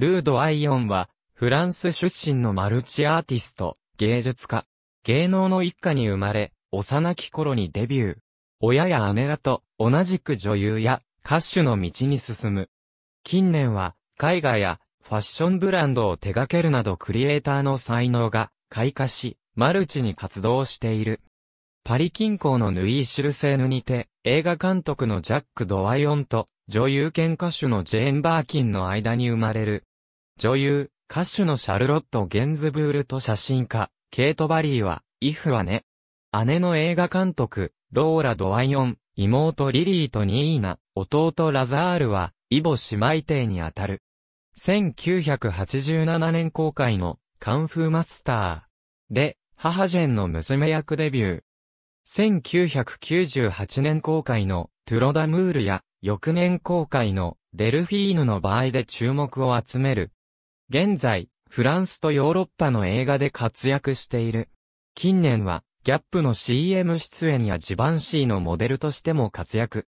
ルード・アイオンは、フランス出身のマルチアーティスト、芸術家。芸能の一家に生まれ、幼き頃にデビュー。親や姉らと同じく女優や歌手の道に進む。近年は絵画やファッションブランドを手掛けるなどクリエイターの才能が開花し、マルチに活動している。パリ近郊のヌイシュルセーヌにて、映画監督のジャック・ドワイオンと女優兼歌手のジェーン・バーキンの間に生まれる女優、歌手のシャルロット・ゲンズブールと写真家、ケイト・バリーは、イフはね、姉の映画監督、ローラ・ドワイオン、妹リリーとニーナ、弟ラザールは、イボ姉妹邸にあたる。1987年公開の、カンフーマスター。で、母ジェンの娘役デビュー。1998年公開のトゥロダムールや翌年公開のデルフィーヌの場合で注目を集める現在、フランスとヨーロッパの映画で活躍している。近年は、ギャップの CM 出演やジバンシーのモデルとしても活躍。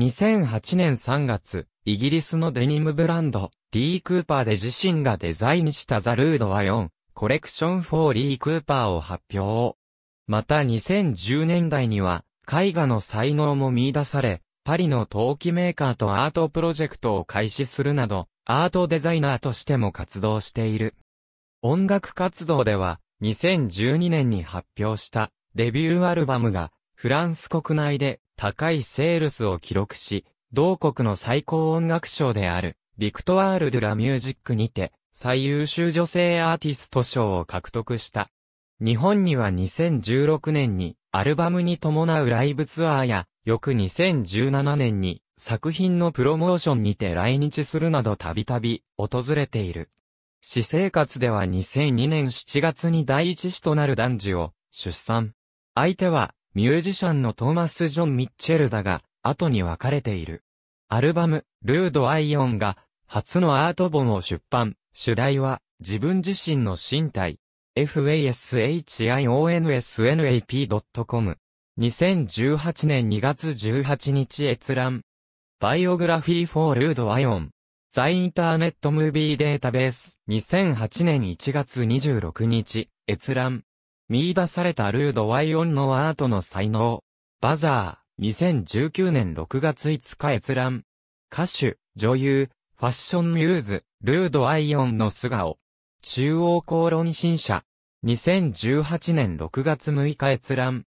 2008年3月、イギリスのデニムブランド、リー・クーパーで自身がデザインしたザ・ルードは4、コレクション4リー・クーパーを発表。また2010年代には、絵画の才能も見出され、パリの陶器メーカーとアートプロジェクトを開始するなど、アートデザイナーとしても活動している。音楽活動では、2012年に発表したデビューアルバムが、フランス国内で高いセールスを記録し、同国の最高音楽賞である、ビクトワール・ドゥ・ラ・ミュージックにて、最優秀女性アーティスト賞を獲得した。日本には2016年にアルバムに伴うライブツアーや、翌2017年に作品のプロモーションにて来日するなどたびたび訪れている。私生活では2002年7月に第一子となる男児を出産。相手はミュージシャンのトーマス・ジョン・ミッチェルだが、後に分かれている。アルバム、ルード・アイオンが、初のアート本を出版。主題は、自分自身の身体。fashionsnap.com。2018年2月18日閲覧。バイオグラフィー・フォー・ルード・アイオン。ザ・インターネット・ムービー・データベース。2008年1月26日、閲覧。見出されたルード・ワイオンのアートの才能。バザー。2019年6月5日閲覧。歌手、女優、ファッションミューズ、ルード・アイオンの素顔。中央公論新社。2018年6月6日閲覧。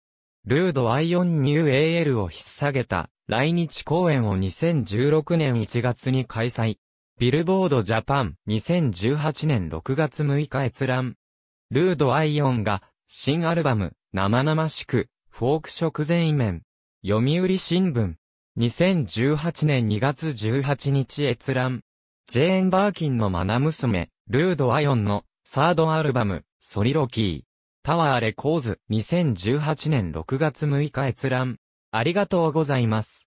ルード・アイオン・ニュー AL を引っ提げた来日公演を2016年1月に開催。ビルボード・ジャパン2018年6月6日閲覧。ルード・アイオンが新アルバム生々しくフォーク食前イメン。読売新聞。2018年2月18日閲覧。ジェーン・バーキンのマナ娘、ルード・アイオンのサードアルバム、ソリロキー。タワーレコーズ2018年6月6日閲覧。ありがとうございます。